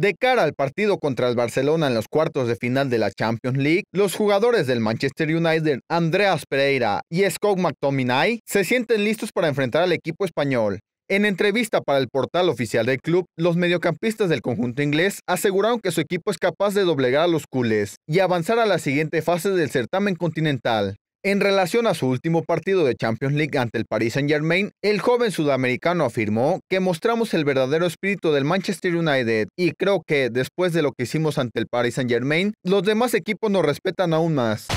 De cara al partido contra el Barcelona en los cuartos de final de la Champions League, los jugadores del Manchester United, Andreas Pereira y Scott McTominay, se sienten listos para enfrentar al equipo español. En entrevista para el portal oficial del club, los mediocampistas del conjunto inglés aseguraron que su equipo es capaz de doblegar a los culés y avanzar a la siguiente fase del certamen continental. En relación a su último partido de Champions League ante el Paris Saint-Germain, el joven sudamericano afirmó que mostramos el verdadero espíritu del Manchester United y creo que después de lo que hicimos ante el Paris Saint-Germain, los demás equipos nos respetan aún más.